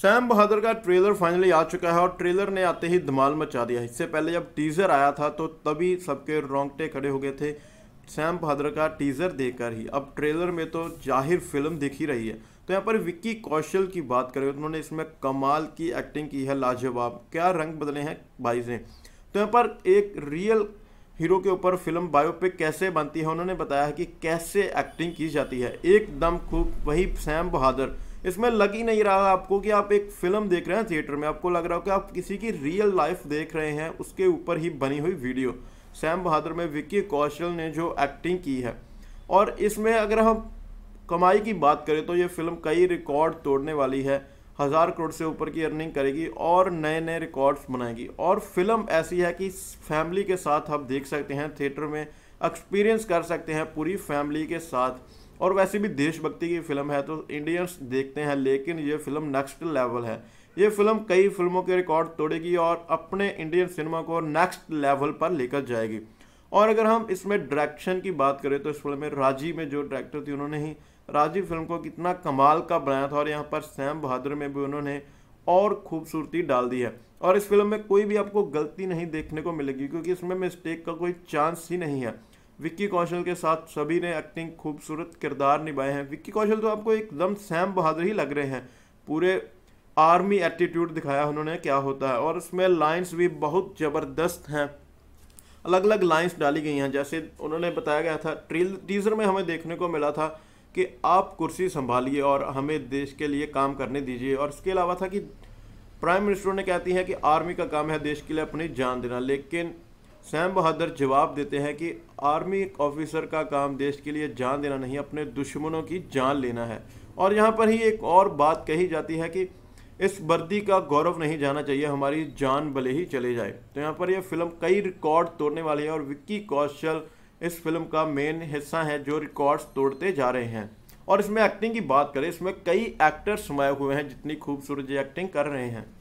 Sam बहादुर का trailer finally आ चुका है और ट्रेलर ने आते ही धमाल मचा दिया इससे पहले जब टीज़र आया था तो तभी सबके रोंगटे खड़े हो गए थे सैम बहादुर का टीज़र देखकर ही अब ट्रेलर में तो जाहिर फिल्म दिख ही रही है तो यहाँ पर विक्की कौशल की बात करें उन्होंने इसमें कमाल की एक्टिंग की है लाजवाब क्या रंग बदले हैं भाई ने तो यहाँ पर एक रियल हीरो के ऊपर फिल्म बायोपिक कैसे बनती है उन्होंने बताया है कि कैसे एक्टिंग की जाती है एकदम खूब वही सैम बहादुर इसमें लग ही नहीं रहा आपको कि आप एक फिल्म देख रहे हैं थिएटर में आपको लग रहा हो कि आप किसी की रियल लाइफ देख रहे हैं उसके ऊपर ही बनी हुई वीडियो सैम बहादुर में विक्की कौशल ने जो एक्टिंग की है और इसमें अगर हम कमाई की बात करें तो ये फिल्म कई रिकॉर्ड तोड़ने वाली है हज़ार करोड़ से ऊपर की अर्निंग करेगी और नए नए रिकॉर्ड्स बनाएगी और फिल्म ऐसी है कि फैमिली के साथ आप देख सकते हैं थिएटर में एक्सपीरियंस कर सकते हैं पूरी फैमिली के साथ और वैसे भी देशभक्ति की फिल्म है तो इंडियंस देखते हैं लेकिन ये फिल्म नेक्स्ट लेवल है ये फिल्म कई फिल्मों के रिकॉर्ड तोड़ेगी और अपने इंडियन सिनेमा को नेक्स्ट लेवल पर लेकर जाएगी और अगर हम इसमें डायरेक्शन की बात करें तो इस फिल्म में राजी में जो डायरेक्टर थी उन्होंने ही राजी फिल्म को कितना कमाल का बनाया था और यहाँ पर सैम बहादुर में भी उन्होंने और खूबसूरती डाल दी है और इस फिल्म में कोई भी आपको गलती नहीं देखने को मिलेगी क्योंकि इसमें मिस्टेक का कोई चांस ही नहीं है विक्की कौशल के साथ सभी ने एक्टिंग खूबसूरत किरदार निभाए हैं विक्की कौशल तो आपको एकदम सैम बहादुर ही लग रहे हैं पूरे आर्मी एटीट्यूड दिखाया उन्होंने क्या होता है और उसमें लाइंस भी बहुत ज़बरदस्त हैं अलग अलग लाइंस डाली गई हैं जैसे उन्होंने बताया गया था ट्रील टीज़र में हमें देखने को मिला था कि आप कुर्सी संभालिए और हमें देश के लिए काम करने दीजिए और इसके अलावा था कि प्राइम मिनिस्टर ने कहती है कि आर्मी का काम है देश के लिए अपनी जान देना लेकिन सैम बहादुर जवाब देते हैं कि आर्मी ऑफिसर का काम देश के लिए जान देना नहीं अपने दुश्मनों की जान लेना है और यहाँ पर ही एक और बात कही जाती है कि इस वर्दी का गौरव नहीं जाना चाहिए हमारी जान भले ही चले जाए तो यहाँ पर यह फिल्म कई रिकॉर्ड तोड़ने वाली है और विक्की कौशल इस फिल्म का मेन हिस्सा है जो रिकॉर्ड्स तोड़ते जा रहे हैं और इसमें एक्टिंग की बात करें इसमें कई एक्टर्स समाये हुए हैं जितनी खूबसूरत एक्टिंग कर रहे हैं